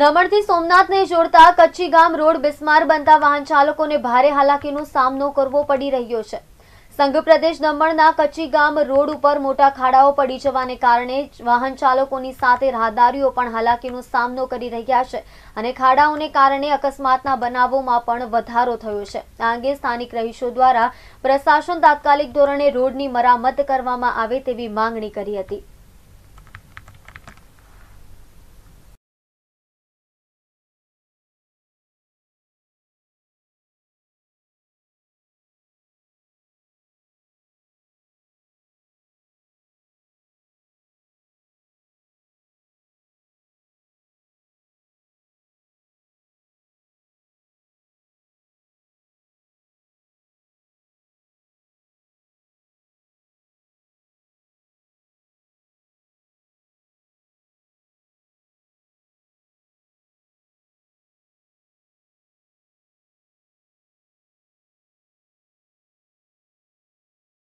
સોમનાથ સોમનાથને જોડતા કચ્છી ગામ રોડ બિસ્માર બનતા વાહન ચાલકોને ભારે હાલાકીનો સામનો કરવો પડી રહ્યો છે સંઘ પ્રદેશ દમણના કચ્છી ગામ રોડ ઉપર મોટા ખાડાઓ પડી જવાને કારણે વાહન ચાલકોની સાથે રાહદારીઓ પણ હાલાકીનો સામનો કરી રહ્યા છે અને ખાડાઓને કારણે અકસ્માતના બનાવોમાં પણ વધારો થયો છે આ અંગે સ્થાનિક રહીશો દ્વારા પ્રશાસન તાત્કાલિક ધોરણે રોડની મરામત કરવામાં આવે તેવી માંગણી કરી હતી